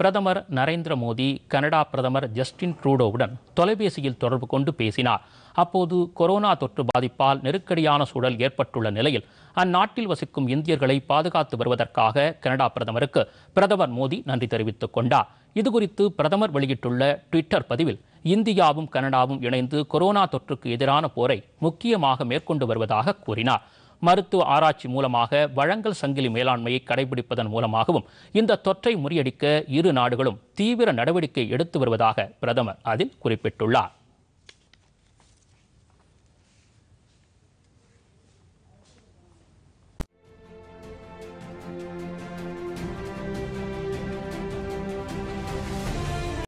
பிரதமர் நரேந்திர மோடி கனடா பிரதமர் ஜஸ்டின் ட்ரூடோவுடன் தொலைபேசியில் தொடர்பு கொண்டு பேசினார் அப்போது கொரோனா தொற்று பாதிப்பால் நெருக்கடியான சூழல் ஏற்பட்டுள்ள நிலையில் அந்நாட்டில் வசிக்கும் இந்தியர்களை பாதுகாத்து வருவதற்காக கனடா பிரதமருக்கு பிரதமர் மோடி நன்றி தெரிவித்துக் கொண்டார் இதுகுறித்து பிரதமர் வெளியிட்டுள்ள ட்விட்டர் பதிவில் இந்தியாவும் கனடாவும் இணைந்து கொரோனா தொற்றுக்கு எதிரான போரை முக்கியமாக மேற்கொண்டு வருவதாக கூறினார் மருத்துவ ஆராய்ச்சி மூலமாக வழங்கல் சங்கிலி மேலாண்மையை கடைபிடிப்பதன் மூலமாகவும் இந்த தொற்றை முறியடிக்க இரு நாடுகளும் தீவிர நடவடிக்கை எடுத்து வருவதாக பிரதமர் அதில் குறிப்பிட்டுள்ளார்